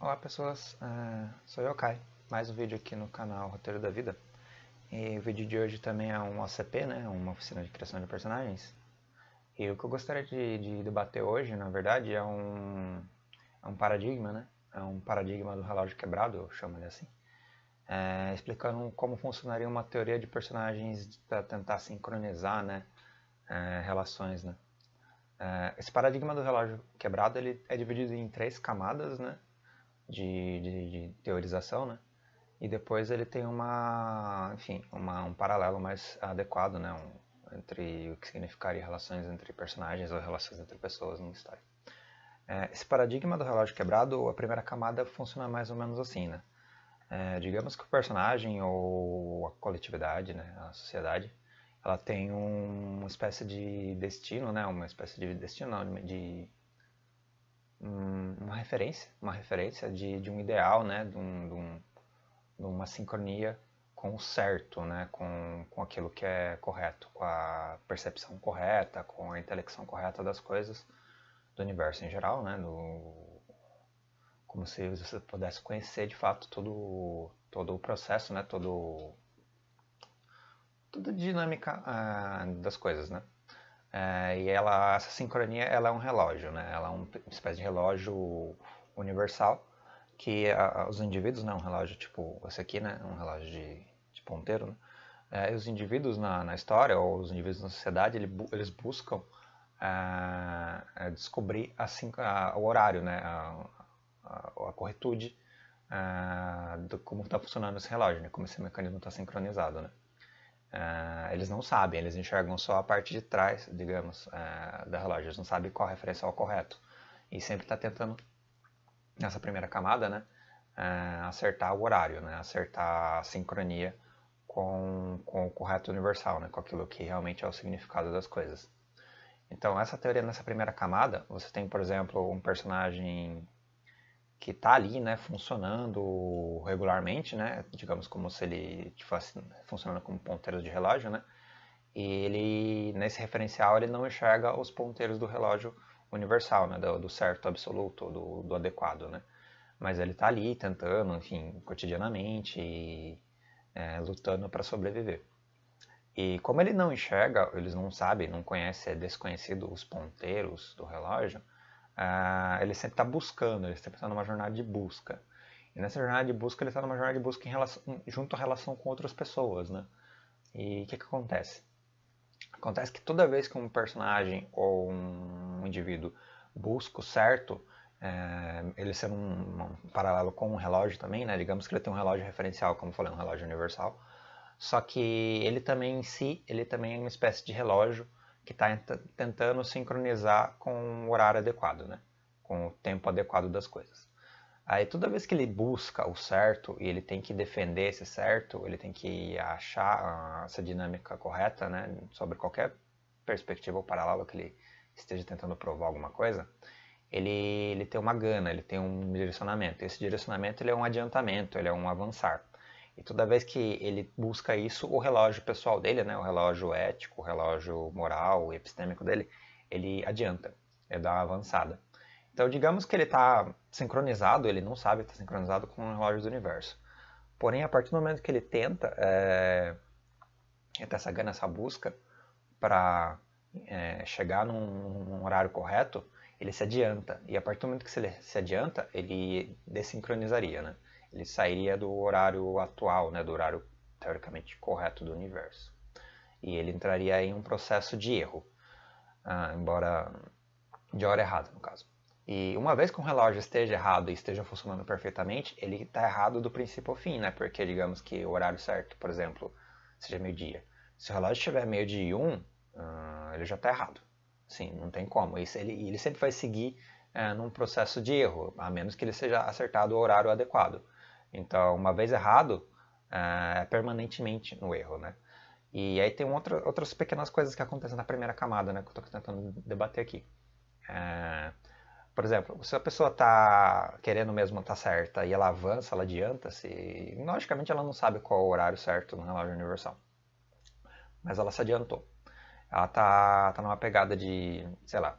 Olá pessoas, uh, sou eu Kai, mais um vídeo aqui no canal Roteiro da Vida e o vídeo de hoje também é um OCP, né, uma oficina de criação de personagens e o que eu gostaria de, de debater hoje, na verdade, é um, é um paradigma, né, é um paradigma do relógio quebrado, eu chamo ele assim é, explicando como funcionaria uma teoria de personagens para tentar sincronizar, né, é, relações, né é, esse paradigma do relógio quebrado ele é dividido em três camadas, né? de, de, de teorização, né? E depois ele tem uma, enfim, uma, um paralelo mais adequado, né? Um, entre o que significaria relações entre personagens ou relações entre pessoas numa história. É, esse paradigma do relógio quebrado, a primeira camada funciona mais ou menos assim, né? É, digamos que o personagem ou a coletividade, né, a sociedade, ela tem um, uma espécie de destino, né, uma espécie de destino, de, um, uma referência, uma referência de, de um ideal, né, de, um, de, um, de, uma sincronia com o certo, né, com, com aquilo que é correto, com a percepção correta, com a intelecção correta das coisas, do universo em geral, né, do, como se você pudesse conhecer de fato todo, todo o processo, né, todo, toda a dinâmica ah, das coisas, né. É, e ela, essa sincronia ela é um relógio, né? ela é uma espécie de relógio universal que a, os indivíduos, né? um relógio tipo esse aqui, né? um relógio de, de ponteiro, né? É, os indivíduos na, na, história ou os indivíduos na sociedade ele, eles buscam é, é descobrir a, a, o horário, né? a, a corretude é, do como está funcionando esse relógio, né? como esse mecanismo está sincronizado. Né? Uh, eles não sabem, eles enxergam só a parte de trás, digamos, uh, da relógio, eles não sabem qual referencial correto. E sempre está tentando, nessa primeira camada, né, uh, acertar o horário, né, acertar a sincronia com, com o correto universal, né, com aquilo que realmente é o significado das coisas. Então, essa teoria nessa primeira camada, você tem, por exemplo, um personagem que está ali, né, funcionando regularmente, né, digamos como se ele estivesse tipo assim, funcionando como ponteiro de relógio, né, e ele nesse referencial ele não enxerga os ponteiros do relógio universal, né, do, do certo absoluto, do, do, adequado, né, mas ele está ali tentando, enfim, cotidianamente, e, é, lutando para sobreviver. E como ele não enxerga, eles não sabem, não conhece, é desconhecido os ponteiros do relógio, ah, ele sempre está buscando, ele sempre está numa jornada de busca. E nessa jornada de busca, ele está numa jornada de busca em relação, junto à relação com outras pessoas, né? E o que, que acontece? Acontece que toda vez que um personagem ou um indivíduo busca o certo, é, ele sendo um, um, paralelo com um relógio também, né? Digamos que ele tem um relógio referencial, como eu falei, um relógio universal. Só que ele também em si, ele também é uma espécie de relógio que está tentando sincronizar com o horário adequado, né? com o tempo adequado das coisas. Aí toda vez que ele busca o certo e ele tem que defender esse certo, ele tem que achar essa dinâmica correta, né, sobre qualquer perspectiva ou paralelo que ele esteja tentando provar alguma coisa, ele, ele tem uma gana, ele tem um direcionamento. Esse direcionamento ele é um adiantamento, ele é um avançar. E toda vez que ele busca isso, o relógio pessoal dele, né, o relógio ético, o relógio moral e epistêmico dele, ele adianta, ele é dá uma avançada. Então, digamos que ele está sincronizado, ele não sabe estar sincronizado com o relógio do universo. Porém, a partir do momento que ele tenta, é, é ele essa essa busca para é, chegar num, num, horário correto, ele se adianta. E a partir do momento que ele se adianta, ele desincronizaria, né? ele sairia do horário atual, né, do horário teoricamente correto do universo. E ele entraria em um processo de erro, ah, embora de hora errada, no caso. E uma vez que um relógio esteja errado e esteja funcionando perfeitamente, ele está errado do princípio ao fim, né? Porque digamos que o horário certo, por exemplo, seja meio-dia. Se o relógio estiver meio-dia e um, ah, ele já está errado. Sim, não tem como. Ele, ele sempre vai seguir eh, num processo de erro, a menos que ele seja acertado o horário adequado. Então, uma vez errado, ah, é permanentemente no erro, né? E aí tem outras pequenas coisas que acontecem na primeira camada, né? Que eu estou tentando debater aqui. É, por exemplo, se a pessoa está querendo mesmo estar tá certa e ela avança, ela adianta-se, logicamente ela não sabe qual é o horário certo no relógio universal. Mas ela se adiantou. Ela tá, tá numa pegada de, sei lá,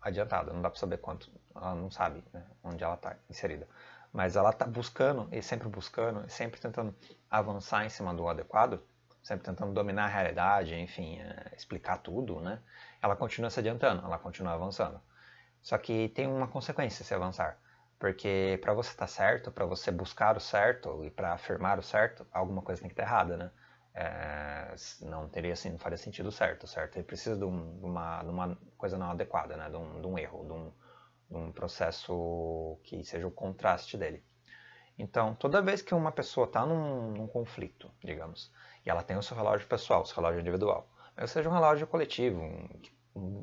adiantada, não dá para saber quanto, ela não sabe né, onde ela está inserida mas ela está buscando e sempre buscando, e sempre tentando avançar em cima do adequado, sempre tentando dominar a realidade, enfim, é, explicar tudo, né? Ela continua se adiantando, ela continua avançando. Só que tem uma consequência se avançar, porque para você estar tá certo, para você buscar o certo e para afirmar o certo, alguma coisa tem que estar tá errada, né? É, não teria assim, não faria sentido certo, certo? Ele precisa de, um, de, uma, de uma, coisa não adequada, né? De um, de um erro, de um, um processo que seja o contraste dele. Então, toda vez que uma pessoa está num, num, conflito, digamos, e ela tem o seu relógio pessoal, o seu relógio individual, ou seja um relógio coletivo, que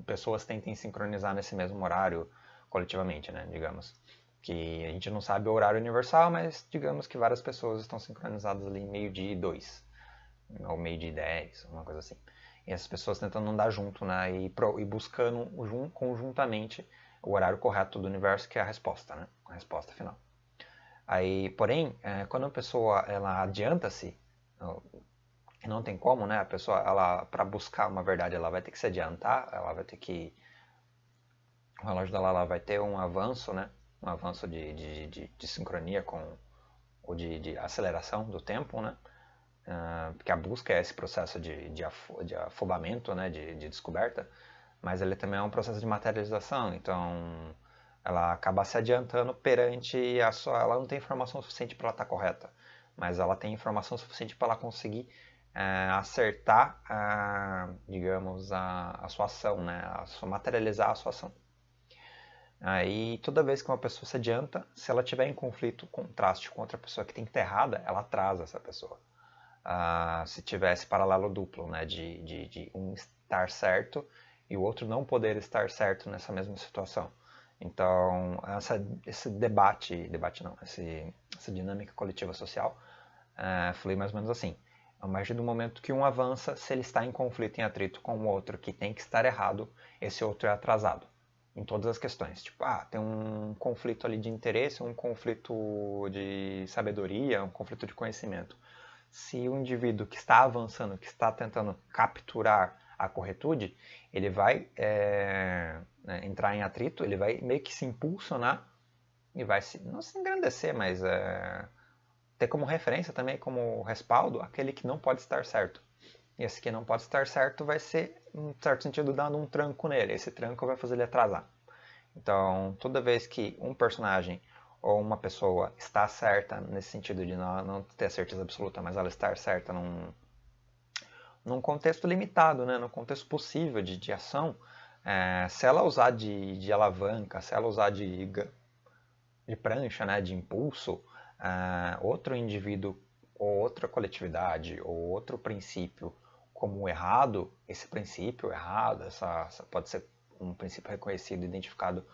pessoas tentem sincronizar nesse mesmo horário coletivamente, né, digamos. Que a gente não sabe o horário universal, mas digamos que várias pessoas estão sincronizadas ali em meio de dois, ou meio de dez, uma coisa assim. E essas pessoas tentando andar junto, né, e, pro, e buscando conjuntamente o horário correto do universo, que é a resposta, né? a resposta final. Aí, porém, é, quando a pessoa ela adianta-se, não tem como, né? A pessoa, ela para buscar uma verdade, ela vai ter que se adiantar, ela vai ter que o relógio dela ela vai ter um avanço, né? Um avanço de, de, de, de sincronia com ou de, de, aceleração do tempo, né? Uh, porque a busca é esse processo de, de, afobamento, né? De, de descoberta mas ele também é um processo de materialização, então ela acaba se adiantando perante a sua. Ela não tem informação suficiente para ela estar tá correta, mas ela tem informação suficiente para ela conseguir é, acertar, a, digamos, a, a, sua ação, né? a sua, materializar a sua ação. Aí, toda vez que uma pessoa se adianta, se ela tiver em conflito, contraste com outra pessoa que tem que estar tá errada, ela atrasa essa pessoa. Ah, se tivesse paralelo duplo, né, de, de, de um estar certo e o outro não poder estar certo nessa mesma situação. Então, essa, esse debate, debate não, esse, essa dinâmica coletiva social, uh, flui mais ou menos assim. A partir do momento que um avança, se ele está em conflito, em atrito com o outro que tem que estar errado, esse outro é atrasado. Em todas as questões. Tipo, ah, tem um conflito ali de interesse, um conflito de sabedoria, um conflito de conhecimento. Se o indivíduo que está avançando, que está tentando capturar a corretude, ele vai é, né, entrar em atrito, ele vai meio que se impulsionar e vai se, não se engrandecer, mas é, ter como referência também, como respaldo, aquele que não pode estar certo. E esse que não pode estar certo vai ser, em certo sentido, dando um tranco nele. Esse tranco vai fazer ele atrasar. Então, toda vez que um personagem ou uma pessoa está certa, nesse sentido de não, não ter certeza absoluta, mas ela estar certa num, num contexto limitado, né, num contexto possível de, de ação, é, se ela usar de, de alavanca, se ela usar de, de prancha, né, de impulso, é, outro indivíduo ou outra coletividade ou outro princípio como errado, esse princípio errado, essa, essa pode ser um princípio reconhecido, identificado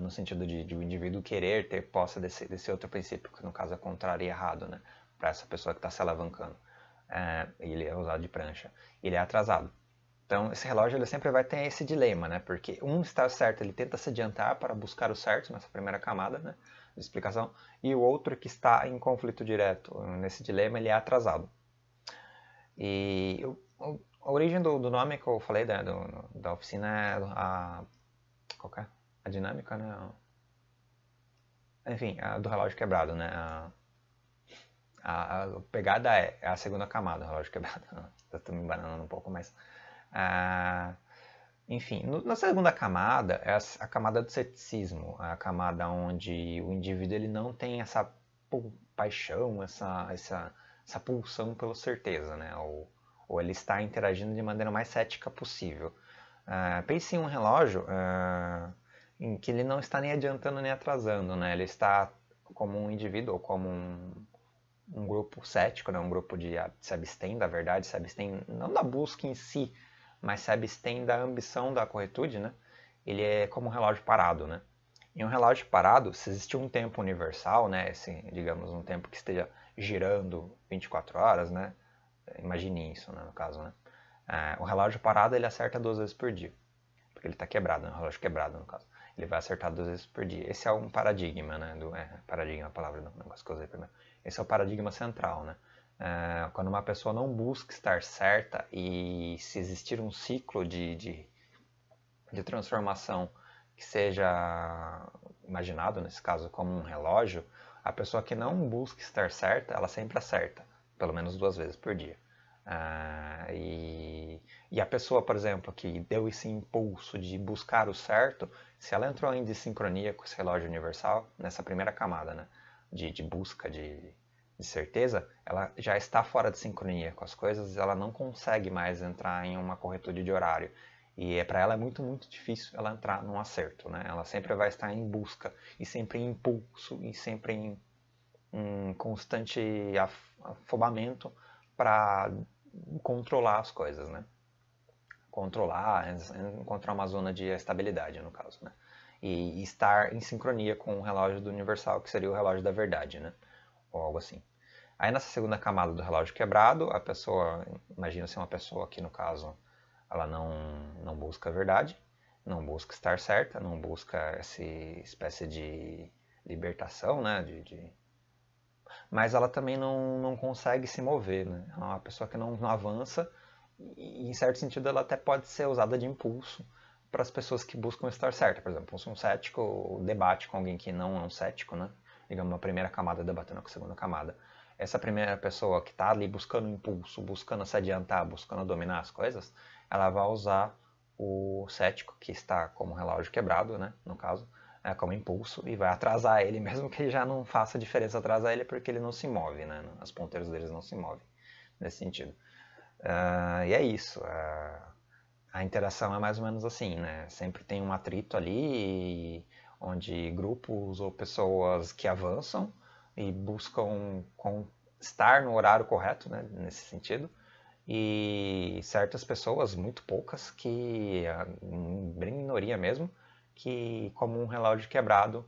no sentido de, de, o indivíduo querer ter posse desse, desse outro princípio, que no caso é contrário e errado, né? Para essa pessoa que está se alavancando. Ah, ele é usado de prancha, ele é atrasado. Então, esse relógio ele sempre vai ter esse dilema, né? Porque um está certo, ele tenta se adiantar para buscar o certo nessa primeira camada, né? De explicação, e o outro que está em conflito direto nesse dilema, ele é atrasado. E a origem do, do, nome que eu falei da, né, do, da oficina é a, qual é? a dinâmica, né? Enfim, a, do relógio quebrado, né? A, a, a, pegada é, é a segunda camada, relógio quebrado. É Eu estou me banando um pouco, mas. Ah, enfim, no, na segunda camada é a, a, camada do ceticismo, a camada onde o indivíduo ele não tem essa paixão, essa, essa, essa pulsão pela certeza, né? Ou, ou ele está interagindo de maneira mais cética possível. Ah, pense em um relógio ah, em que ele não está nem adiantando nem atrasando, né? Ele está como um indivíduo ou como um, um grupo cético, né? um grupo de ah, se abstém da verdade, se abstém não da busca em si, mas se abstém da ambição da corretude, né? ele é como um relógio parado. Né? Em um relógio parado, se existir um tempo universal, né? Esse, digamos um tempo que esteja girando 24 horas, né? imagine isso né? no caso, né? É, o relógio parado ele acerta duas vezes por dia, porque ele está quebrado, né? o relógio quebrado no caso ele vai acertar duas vezes por dia. Esse é um paradigma, né? Do, é, paradigma é a palavra do negócio que eu usei primeiro. Esse é o paradigma central, né? É, quando uma pessoa não busca estar certa e se existir um ciclo de, de, de transformação que seja imaginado, nesse caso, como um relógio, a pessoa que não busca estar certa, ela sempre acerta, pelo menos duas vezes por dia. Ah, e, e, a pessoa, por exemplo, que deu esse impulso de buscar o certo, se ela entrou em sincronia com esse relógio universal, nessa primeira camada, né, de, de busca de, de certeza, ela já está fora de sincronia com as coisas, ela não consegue mais entrar em uma corretude de horário. E é para ela é muito, muito difícil ela entrar num acerto, né? Ela sempre vai estar em busca, e sempre em impulso, e sempre em, um constante afobamento para controlar as coisas, né? Controlar, encontrar uma zona de estabilidade, no caso, né? e estar em sincronia com o relógio do universal, que seria o relógio da verdade, né? Ou algo assim. Aí nessa segunda camada do relógio quebrado, a pessoa, imagina ser uma pessoa que no caso ela não, não busca a verdade, não busca estar certa, não busca essa espécie de libertação, né? De, de... Mas ela também não, não consegue se mover, né? É uma pessoa que não, não avança e, em certo sentido, ela até pode ser usada de impulso para as pessoas que buscam estar certa. Por exemplo, um cético debate com alguém que não é um cético, né? Digamos, uma primeira camada debatendo com a segunda camada. Essa primeira pessoa que está ali buscando impulso, buscando se adiantar, buscando dominar as coisas, ela vai usar o cético, que está como relógio quebrado, né? No caso, é, como impulso, e vai atrasar ele, mesmo que já não faça diferença atrasar ele, porque ele não se move, né? As ponteiras deles não se movem nesse sentido. Uh, e é isso. Uh, a interação é mais ou menos assim, né? Sempre tem um atrito ali, onde grupos ou pessoas que avançam e buscam com, estar no horário correto, né? Nesse sentido. E certas pessoas, muito poucas, que bem minoria mesmo, que como um relógio quebrado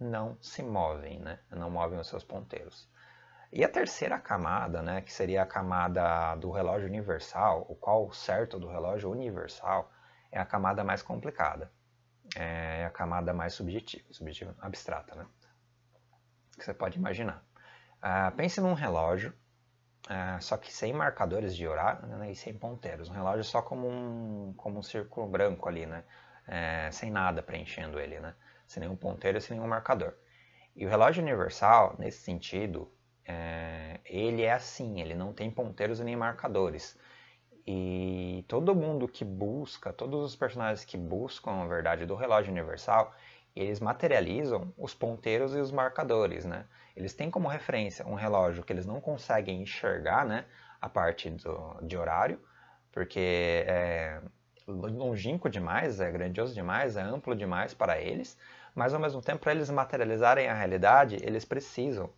não se movem, né? Não movem os seus ponteiros. E a terceira camada, né, que seria a camada do relógio universal, o qual certo do relógio universal, é a camada mais complicada, é, é a camada mais subjetiva, subjetiva abstrata, né, que você pode imaginar. Ah, pense num relógio, ah, só que sem marcadores de horário né, e sem ponteiros, um relógio só como um, como um círculo branco ali, né, é, sem nada preenchendo ele, né, sem nenhum ponteiro, sem nenhum marcador. E o relógio universal, nesse sentido, é, ele é assim, ele não tem ponteiros nem marcadores. E todo mundo que busca, todos os personagens que buscam a verdade do relógio universal, eles materializam os ponteiros e os marcadores, né? Eles têm como referência um relógio que eles não conseguem enxergar, né? A parte do, de horário, porque é longínquo demais, é grandioso demais, é amplo demais para eles, mas ao mesmo tempo, para eles materializarem a realidade, eles precisam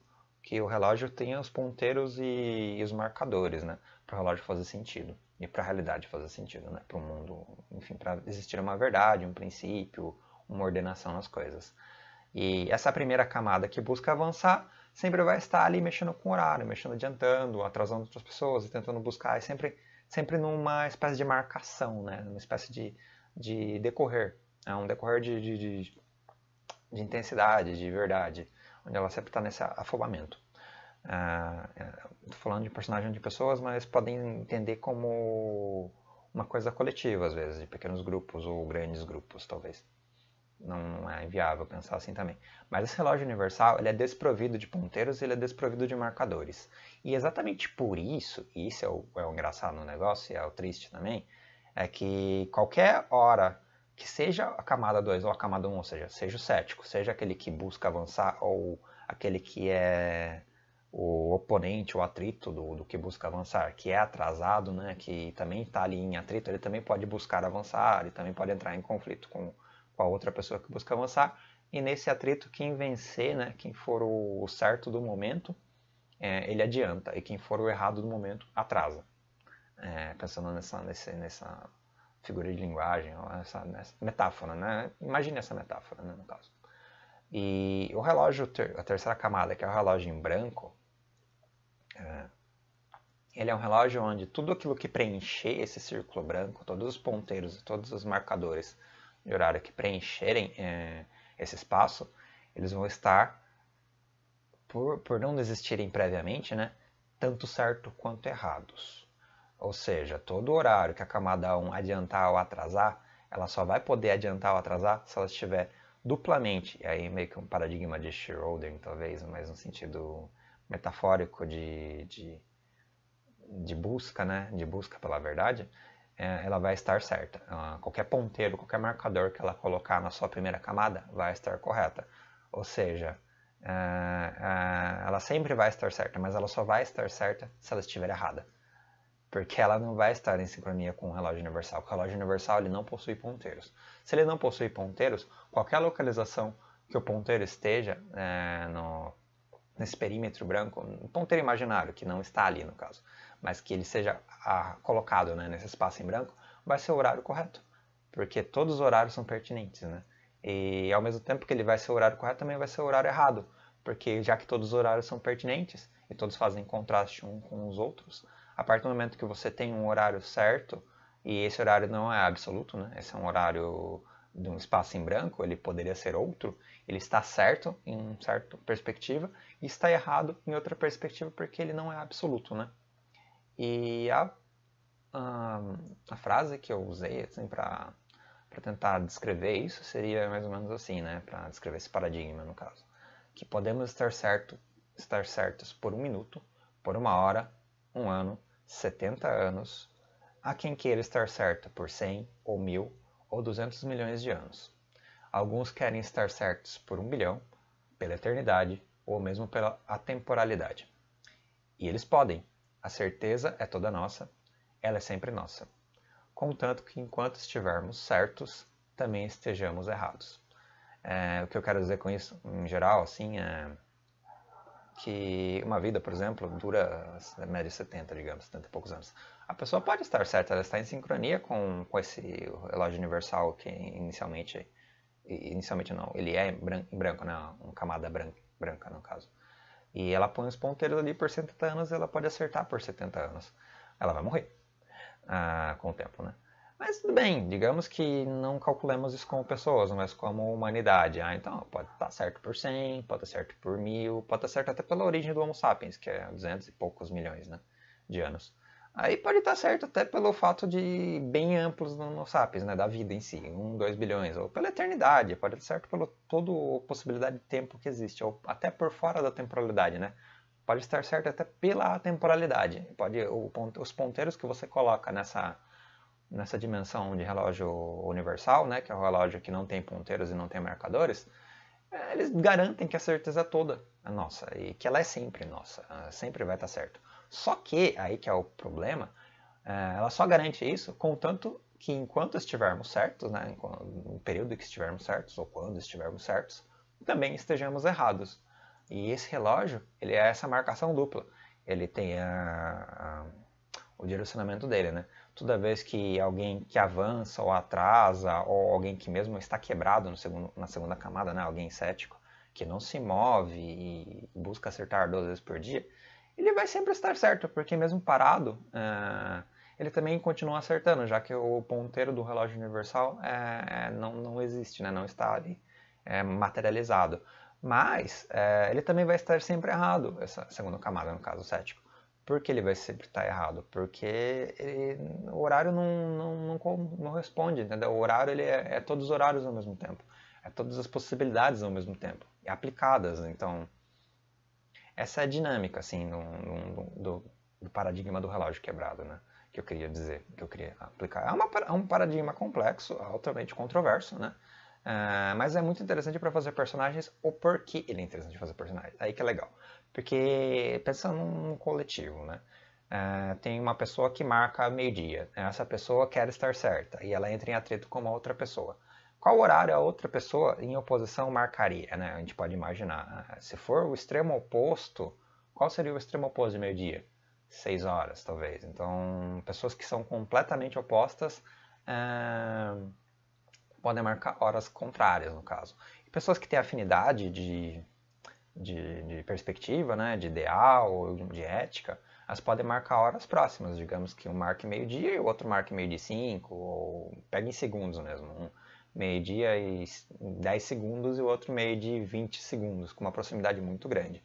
que o relógio tenha os ponteiros e, e os marcadores, né? Para o relógio fazer sentido e para a realidade fazer sentido, né? Para o mundo, enfim, para existir uma verdade, um princípio, uma ordenação nas coisas. E essa primeira camada que busca avançar sempre vai estar ali mexendo com o horário, mexendo adiantando, atrasando outras pessoas e tentando buscar, e sempre, sempre numa espécie de marcação, né? Uma espécie de, de decorrer, é um decorrer de, de, de, de intensidade, de verdade onde ela sempre está nesse afobamento. Estou ah, é, falando de personagem de pessoas, mas podem entender como uma coisa coletiva, às vezes, de pequenos grupos ou grandes grupos, talvez. Não, é inviável pensar assim também. Mas esse relógio universal ele é desprovido de ponteiros ele é desprovido de marcadores. E exatamente por isso, e isso é o, é o engraçado no negócio, e é o triste também, é que qualquer hora que seja a camada 2 ou a camada 1, um, ou seja, seja o cético, seja aquele que busca avançar ou aquele que é o oponente, o atrito do, do que busca avançar, que é atrasado, né, que também está ali em atrito, ele também pode buscar avançar, ele também pode entrar em conflito com, com a outra pessoa que busca avançar, e nesse atrito, quem vencer, né, quem for o certo do momento, é, ele adianta, e quem for o errado do momento, atrasa. É, pensando nessa, nesse, nessa figura de linguagem, essa, metáfora, né? Imagine essa metáfora, né, no caso. E o relógio, a terceira camada, que é o relógio em branco, é, ele é um relógio onde tudo aquilo que preencher esse círculo branco, todos os ponteiros e todos os marcadores de horário que preencherem é, esse espaço, eles vão estar, por, por não existirem previamente, né, tanto certo quanto errados. Ou seja, todo horário que a camada 1 adiantar ou atrasar, ela só vai poder adiantar ou atrasar se ela estiver duplamente, e aí meio que um paradigma de Schrödinger talvez, mas no sentido metafórico de, de, de busca, né? de busca pela verdade, é, ela vai estar certa. Ah, qualquer ponteiro, qualquer marcador que ela colocar na sua primeira camada vai estar correta. Ou seja, é, é, ela sempre vai estar certa, mas ela só vai estar certa se ela estiver errada porque ela não vai estar em sincronia com o relógio universal. O relógio universal ele não possui ponteiros. Se ele não possui ponteiros, qualquer localização que o ponteiro esteja é, no, nesse perímetro branco, um ponteiro imaginário, que não está ali no caso, mas que ele seja a, ah, colocado né, nesse espaço em branco, vai ser o horário correto, porque todos os horários são pertinentes. Né? E ao mesmo tempo que ele vai ser o horário correto, também vai ser o horário errado, porque já que todos os horários são pertinentes e todos fazem contraste um com os outros, a partir do momento que você tem um horário certo, e esse horário não é absoluto, né? Esse é um horário de um espaço em branco, ele poderia ser outro, ele está certo em uma certa perspectiva e está errado em outra perspectiva porque ele não é absoluto, né? E a, a, a frase que eu usei assim, para tentar descrever isso seria mais ou menos assim, né? Para descrever esse paradigma, no caso. Que podemos estar, certo, estar certos por um minuto, por uma hora, um ano, 70 anos, há quem queira estar certo por 100 ou 1000 ou 200 milhões de anos. Alguns querem estar certos por um bilhão, pela eternidade ou mesmo pela atemporalidade. E eles podem. A certeza é toda nossa, ela é sempre nossa. Contanto que enquanto estivermos certos, também estejamos errados. É, o que eu quero dizer com isso, em geral, assim, é, que uma vida, por exemplo, dura na assim, média 70, digamos, 70 e poucos anos. A pessoa pode estar certa, ela está em sincronia com, com esse relógio universal que inicialmente, inicialmente não, ele é branco, branco né? uma camada branca, branca no caso. E ela põe os ponteiros ali por 70 anos, ela pode acertar por 70 anos. Ela vai morrer ah, com o tempo, né? Mas tudo bem, digamos que não calculemos isso como pessoas, mas como humanidade. Ah, então pode estar certo por 100, pode estar certo por 1000, pode estar certo até pela origem do Homo sapiens, que é 200 e poucos milhões né, de anos. Aí pode estar certo até pelo fato de bem amplos no Homo sapiens, né, da vida em si, 1, 2 bilhões, ou pela eternidade, pode estar certo pela toda a possibilidade de tempo que existe, ou até por fora da temporalidade, né? Pode estar certo até pela temporalidade. Pode, o, os ponteiros que você coloca nessa nessa dimensão de relógio universal, né, que é o relógio que não tem ponteiros e não tem marcadores, é, eles garantem que a certeza toda é nossa e que ela é sempre nossa, sempre vai estar certo. Só que, aí que é o problema, é, ela só garante isso contanto que enquanto estivermos certos, né, no período que estivermos certos ou quando estivermos certos, também estejamos errados. E esse relógio, ele é essa marcação dupla. Ele tem a, a, o direcionamento dele, né? toda vez que alguém que avança ou atrasa, ou alguém que mesmo está quebrado segundo, na segunda camada, né, alguém cético, que não se move e busca acertar duas vezes por dia, ele vai sempre estar certo, porque mesmo parado, eh, ele também continua acertando, já que o ponteiro do relógio universal é, não, não existe, né, não está ali é, materializado. Mas ele também vai estar sempre errado, essa segunda camada, no caso cético. Por que ele vai sempre estar errado? Porque ele, o horário não, não, não, não responde, entendeu? O horário ele é, é, todos os horários ao mesmo tempo. É todas as possibilidades ao mesmo tempo. É aplicadas, então... Essa é a dinâmica, assim, no, do, do paradigma do relógio quebrado, né? que eu queria dizer, que eu queria aplicar. É, uma, é um paradigma complexo, altamente controverso, né? É, mas é muito interessante para fazer personagens o porquê ele é interessante fazer personagens. Aí que é legal. Porque, pensando num coletivo, né? Uh, tem uma pessoa que marca meio-dia. Né? Essa pessoa quer estar certa e ela entra em atrito com uma outra pessoa. Qual horário a outra pessoa em oposição marcaria? Né? A gente pode imaginar. Né? Se for o extremo oposto, qual seria o extremo oposto de meio-dia? Seis horas, talvez. Então, pessoas que são completamente opostas uh, podem marcar horas contrárias, no caso. E pessoas que têm afinidade de de, de perspectiva, né, de ideal, de ética, elas podem marcar horas próximas. Digamos que um marque meio-dia e o outro marque meio-dia e cinco, ou pega em segundos mesmo. Um meio-dia e dez segundos e o outro meio-dia e segundos, com uma proximidade muito grande.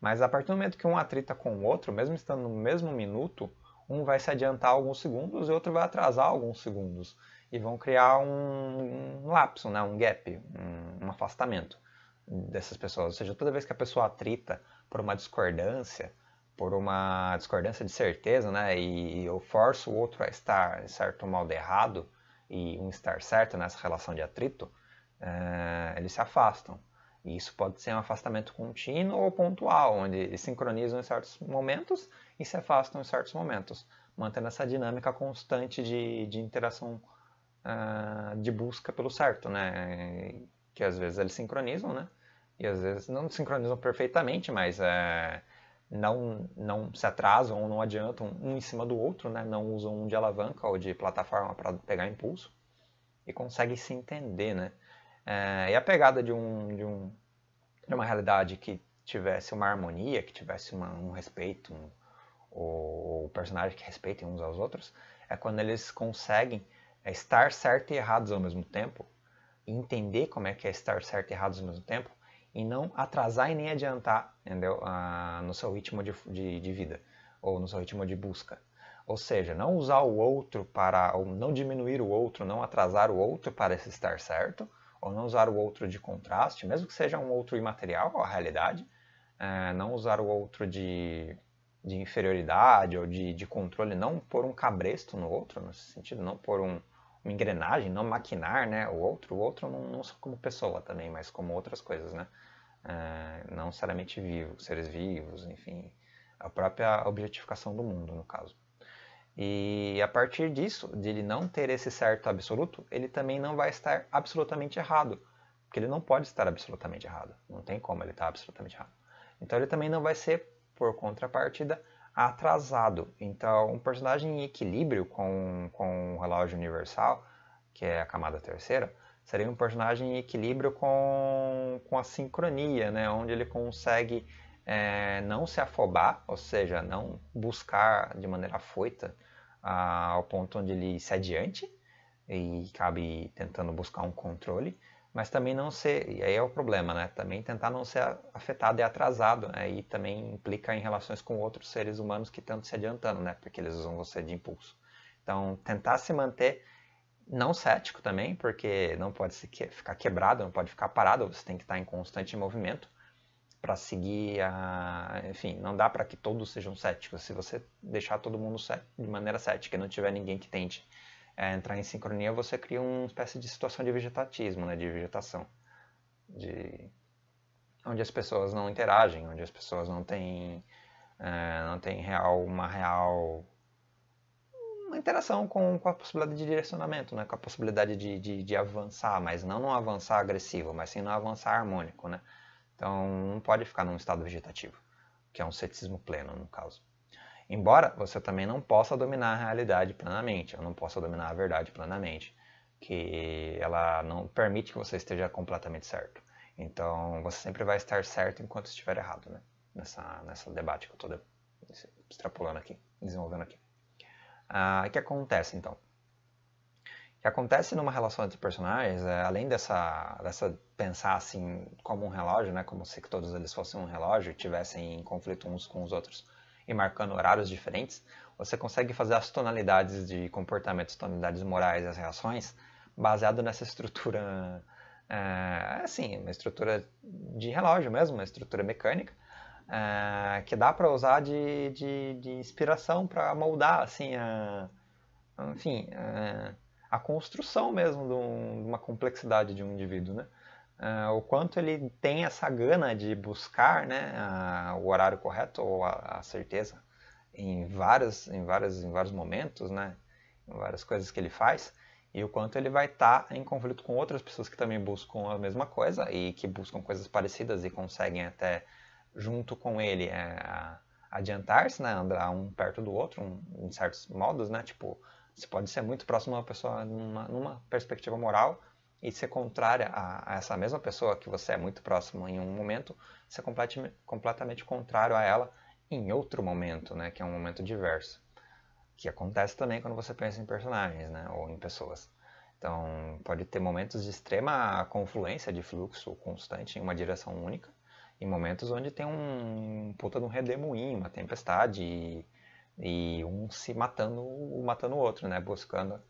Mas a partir do momento que um atrita com o outro, mesmo estando no mesmo minuto, um vai se adiantar alguns segundos e o outro vai atrasar alguns segundos. E vão criar um, um lapso, né? um gap, um, um afastamento dessas pessoas. Ou seja, toda vez que a pessoa atrita por uma discordância, por uma discordância de certeza, né, e eu forço o outro a estar certo, ou mal, errado, e um estar certo nessa relação de atrito, é, eles se afastam. E isso pode ser um afastamento contínuo ou pontual, onde eles sincronizam em certos momentos e se afastam em certos momentos, mantendo essa dinâmica constante de, de interação uh, de busca pelo certo, né? que às vezes eles sincronizam, né? E às vezes não sincronizam perfeitamente, mas é, não, não se atrasam ou não adiantam um em cima do outro, né? Não usam um de alavanca ou de plataforma para pegar impulso e conseguem se entender, né? É, e a pegada de, um, de, um, de uma realidade que tivesse uma harmonia, que tivesse uma, um respeito, um, personagem que respeitem uns aos outros, é quando eles conseguem é, estar certo e errados ao mesmo tempo entender como é que é estar certo e errado ao mesmo tempo e não atrasar e nem adiantar ah, no seu ritmo de, de, de, vida ou no seu ritmo de busca. Ou seja, não usar o outro para, ou não diminuir o outro, não atrasar o outro para se estar certo, ou não usar o outro de contraste, mesmo que seja um outro imaterial, a realidade, é, não usar o outro de, de inferioridade ou de, de controle, não pôr um cabresto no outro, nesse sentido, não pôr um, uma engrenagem, não maquinar, né? O outro, o outro não, não só como pessoa também, mas como outras coisas, né? Uh, não necessariamente vivos, seres vivos, enfim, a própria objetificação do mundo, no caso. E a partir disso, de ele não ter esse certo absoluto, ele também não vai estar absolutamente errado, porque ele não pode estar absolutamente errado, não tem como ele estar absolutamente errado. Então ele também não vai ser, por contrapartida, atrasado. Então, um personagem em equilíbrio com, com o relógio universal, que é a camada terceira, seria um personagem em equilíbrio com, com a sincronia, né? onde ele consegue é, não se afobar, ou seja, não buscar de maneira afoita ah, ao ponto onde ele se adiante e cabe tentando buscar um controle, mas também não ser, e aí é o problema, né? Também tentar não ser afetado e atrasado, né? E também implica em relações com outros seres humanos que estão se adiantando, né? Porque eles usam você de impulso. Então, tentar se manter não cético também, porque não pode se que, ficar quebrado, não pode ficar parado, você tem que estar em constante movimento para seguir a, enfim, não dá para que todos sejam céticos. Se você deixar todo mundo cético, de maneira cética, e não tiver ninguém que tente é, entrar em sincronia, você cria uma espécie de situação de vegetatismo, né, de vegetação, de... onde as pessoas não interagem, onde as pessoas não têm, é, não têm real, uma real uma interação com, com a possibilidade de direcionamento, né, com a possibilidade de, de, de avançar, mas não num avançar agressivo, mas sim num avançar harmônico. Né? Então não pode ficar num estado vegetativo, que é um ceticismo pleno no caso. Embora você também não possa dominar a realidade plenamente, eu não possa dominar a verdade plenamente, que ela não permite que você esteja completamente certo. Então, você sempre vai estar certo enquanto estiver errado, né? Nessa, nessa debate que eu estou extrapolando aqui, desenvolvendo aqui. Ah, o que acontece, então? O que acontece numa relação entre personagens, é, além dessa, dessa pensar assim como um relógio, né? Como se todos eles fossem um relógio e tivessem em conflito uns com os outros e marcando horários diferentes, você consegue fazer as tonalidades de comportamentos, tonalidades morais, as reações, baseado nessa estrutura, é, assim, uma estrutura de relógio mesmo, uma estrutura mecânica, é, que dá para usar de, de, de inspiração para moldar, assim, a, enfim, a, é, a construção mesmo de, um, de uma complexidade de um indivíduo, né? Uh, o quanto ele tem essa gana de buscar né, uh, o horário correto ou a, a, certeza em vários, em vários, em vários momentos, né, em várias coisas que ele faz, e o quanto ele vai estar tá em conflito com outras pessoas que também buscam a mesma coisa e que buscam coisas parecidas e conseguem até junto com ele é, adiantar-se, né, andar um perto do outro, um, em certos modos, né, tipo você pode ser muito próximo a uma pessoa numa, numa perspectiva moral e ser contrária a, a, essa mesma pessoa que você é muito próximo em um momento, ser complet, completamente contrário a ela em outro momento, né, que é um momento diverso. Que acontece também quando você pensa em personagens, né, ou em pessoas. Então, pode ter momentos de extrema confluência de fluxo constante em uma direção única, e momentos onde tem um, puta de um redemoinho, uma tempestade, e, e um se matando, matando o outro, né, buscando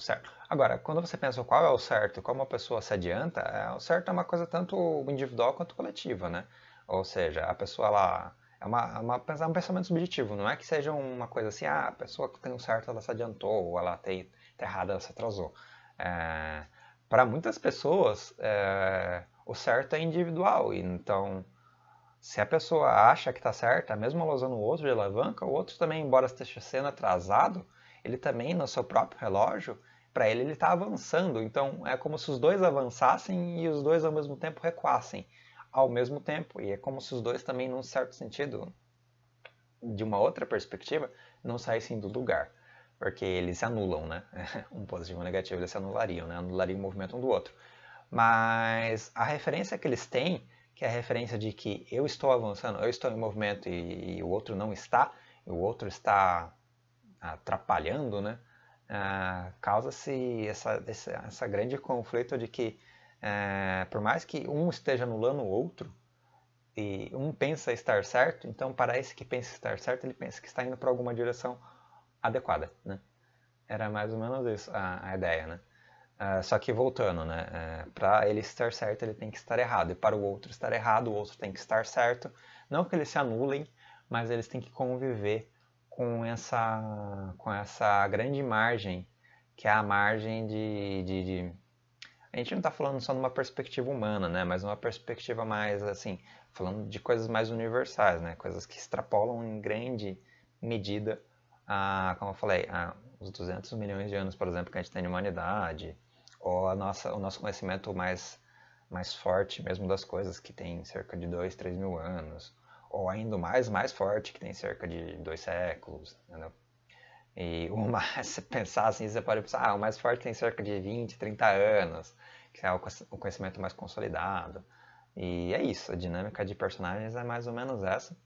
Certo. Agora, quando você pensa qual é o certo e como a pessoa se adianta, é, o certo é uma coisa tanto individual quanto coletiva, né? Ou seja, a pessoa lá é, uma, é uma, é um pensamento subjetivo, não é que seja uma coisa assim, ah, a pessoa que tem um certo ela se adiantou, ou ela tem tá ela se atrasou. É, Para muitas pessoas, é, o certo é individual, então se a pessoa acha que está certa, mesmo ela usando o outro de alavanca, o outro também, embora esteja sendo atrasado, ele também no seu próprio relógio, para ele ele está avançando. Então é como se os dois avançassem e os dois ao mesmo tempo recuassem ao mesmo tempo. E é como se os dois também, num certo sentido, de uma outra perspectiva, não saíssem do lugar. Porque eles se anulam, né? Um positivo e um negativo eles se anulariam, né? Anulariam o movimento um do outro. Mas a referência que eles têm, que é a referência de que eu estou avançando, eu estou em movimento e, e o outro não está, o outro está atrapalhando, né? Ah, causa-se essa, essa, essa, grande conflito de que eh, por mais que um esteja anulando o outro e um pensa estar certo, então para esse que pensa estar certo, ele pensa que está indo para alguma direção adequada, né? Era mais ou menos isso a, a ideia, né? Ah, só que voltando, né? Eh, para ele estar certo, ele tem que estar errado. E para o outro estar errado, o outro tem que estar certo. Não que eles se anulem, mas eles têm que conviver com essa, com essa grande margem, que é a margem de. de, de... A gente não está falando só numa perspectiva humana, né? Mas numa perspectiva mais assim, falando de coisas mais universais, né? Coisas que extrapolam em grande medida a, como eu falei, a, os 200 milhões de anos, por exemplo, que a gente tem de humanidade, ou a nossa, o nosso conhecimento mais, mais forte mesmo das coisas, que tem cerca de 2, 3 mil anos, ou ainda mais, mais forte, que tem cerca de dois séculos, entendeu? E o mais, se pensar assim, você pode pensar, ah, o mais forte tem cerca de 20, 30 anos, que é o conhecimento mais consolidado. E é isso, a dinâmica de personagens é mais ou menos essa.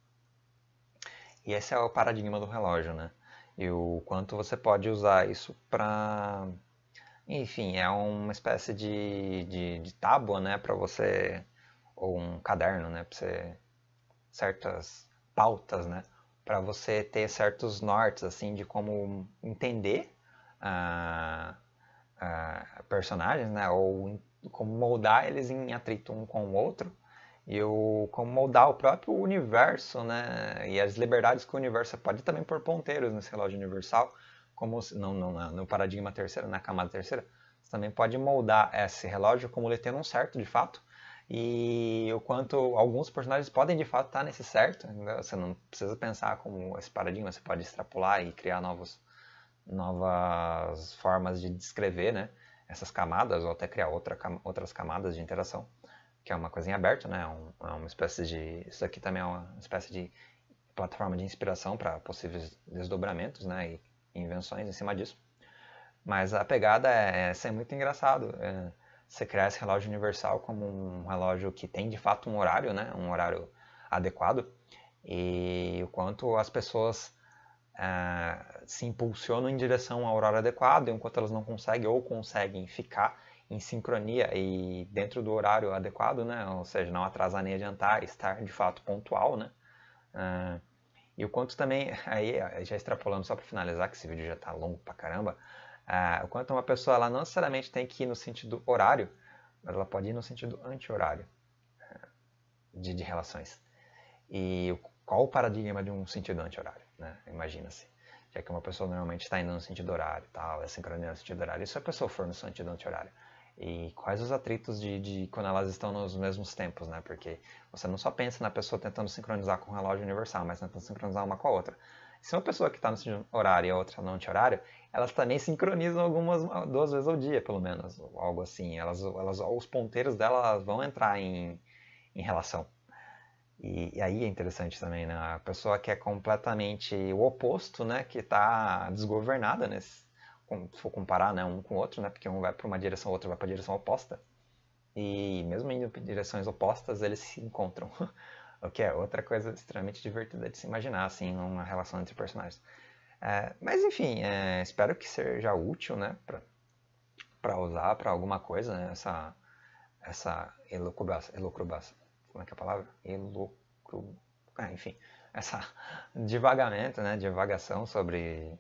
E esse é o paradigma do relógio, né? E o quanto você pode usar isso para. Enfim, é uma espécie de, de, de tábua, né? Para você. Ou um caderno, né? Para você certas pautas, né? Para você ter certos nortes, assim, de como entender uh, uh, personagens, né? Ou como moldar eles em atrito um com o outro. E o, como moldar o próprio universo, né? E as liberdades que o universo pode também por ponteiros nesse relógio universal. Como, não, não, no paradigma terceiro, na camada terceira. Você também pode moldar esse relógio como ele tendo um certo, de fato, e o quanto alguns personagens podem de fato estar tá nesse certo. Você não precisa pensar como esse paradigma, você pode extrapolar e criar novos, novas formas de descrever né, essas camadas, ou até criar outra, outras camadas de interação, que é uma coisinha aberta, né? É um, é uma espécie de. Isso aqui também é uma espécie de plataforma de inspiração para possíveis desdobramentos né, e invenções em cima disso. Mas a pegada é, é ser muito engraçado. É, você criar esse relógio universal como um relógio que tem de fato um horário, né? Um horário adequado e o quanto as pessoas uh, se impulsionam em direção ao horário adequado, enquanto elas não conseguem ou conseguem ficar em sincronia e dentro do horário adequado, né? Ou seja, não atrasar nem adiantar, estar de fato pontual, né? Uh, e o quanto também, aí já extrapolando só para finalizar, que esse vídeo já está longo pra caramba, ah, o quanto uma pessoa ela não necessariamente tem que ir no sentido horário, mas ela pode ir no sentido anti-horário eh, de, de, relações. E qual o paradigma de um sentido anti-horário? Né? Imagina-se. Já que uma pessoa normalmente está indo no sentido horário, tal, é sincronia no sentido horário, e se a pessoa for no sentido anti-horário? E quais os atritos de, de, quando elas estão nos mesmos tempos, né? Porque você não só pensa na pessoa tentando sincronizar com o relógio universal, mas tentando sincronizar uma com a outra. Se uma pessoa que está no sentido horário e a outra no anti-horário, elas também sincronizam algumas duas vezes ao dia, pelo menos, algo assim. Elas, elas, os ponteiros delas vão entrar em, em relação. E, e, aí é interessante também, né? A pessoa que é completamente o oposto, né? Que está desgovernada, né? Se for comparar né? um com o outro, né? Porque um vai para uma direção, o outro vai para a direção oposta. E mesmo indo em direções opostas, eles se encontram. o que é outra coisa extremamente divertida de se imaginar, assim, numa relação entre personagens. É, mas enfim, é, espero que seja útil, né, para usar para alguma coisa, né, essa, essa elucubração, como é que é a palavra? Elucru... Ah, é, enfim, essa divagamento, né, divagação sobre,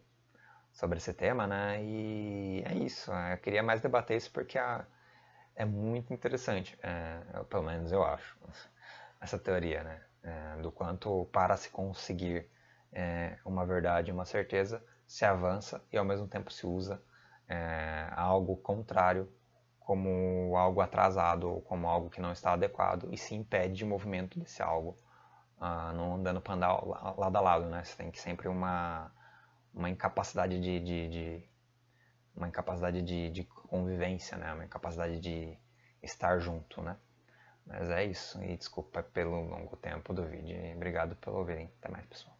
sobre esse tema, né, e é isso, é, eu queria mais debater isso porque a, é muito interessante, é, pelo menos eu acho, essa teoria, né, é, do quanto para se conseguir é, uma verdade, uma certeza, se avança e ao mesmo tempo se usa é, algo contrário como algo atrasado ou como algo que não está adequado e se impede de movimento desse algo, ah, não andando para andar lado a lado, né? Você tem que sempre uma, uma incapacidade de, de, de uma incapacidade de, de, convivência, né? Uma incapacidade de estar junto, né? Mas é isso. E desculpa pelo longo tempo do vídeo. obrigado pelo ouvir. Até mais, pessoal.